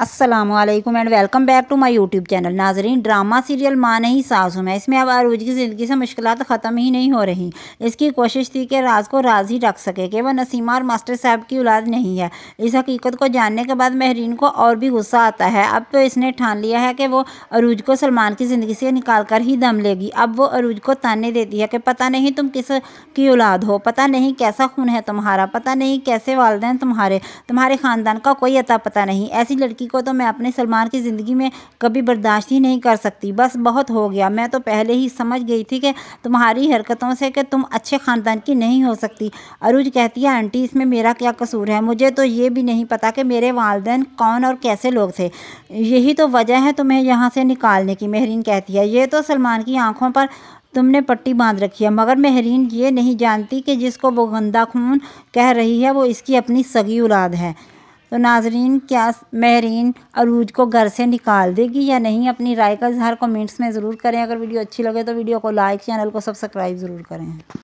Aslam and welcome back to my YouTube channel नाजरीन drama serial माँ नहीं सास हूँ मैं इसमें अब आरूज की ज़िंदगी से मुश्किल ख़त्म ही नहीं हो रही इसकी कोशिश थी कि राज को राज ही रख सके कि वह नसीमा और मास्टर साहब की औलाद नहीं है इस हकीकत को जानने के बाद महरीन को और भी गुस्सा आता है अब तो इसने ठान लिया है कि वो अरूज को सलमान की ज़िंदगी से निकाल कर ही दम लेगी अब वो अरूज को ताने देती है कि पता नहीं तुम किस की औलाद हो पता नहीं कैसा खून है तुम्हारा पता नहीं कैसे वालदे तुम्हारे तुम्हारे ख़ानदान का कोई अता पता नहीं ऐसी लड़की लड़की को तो मैं अपने सलमान की ज़िंदगी में कभी बर्दाश्त ही नहीं कर सकती बस बहुत हो गया मैं तो पहले ही समझ गई थी कि तुम्हारी हरकतों से कि तुम अच्छे ख़ानदान की नहीं हो सकती अरुज कहती है आंटी इसमें मेरा क्या कसूर है मुझे तो ये भी नहीं पता कि मेरे वालदेन कौन और कैसे लोग थे यही तो वजह है तुम्हें यहाँ से निकालने की महरीन कहती है ये तो सलमान की आंखों पर तुमने पट्टी बांध रखी है मगर महरीन ये नहीं जानती कि जिसको वो गंदा खून कह रही है वो इसकी अपनी सगी औलाद है तो नाजरीन क्या महरीन अरूज को घर से निकाल देगी या नहीं अपनी राय का इजहार कमेंट्स में ज़रूर करें अगर वीडियो अच्छी लगे तो वीडियो को लाइक चैनल को सब्सक्राइब ज़रूर करें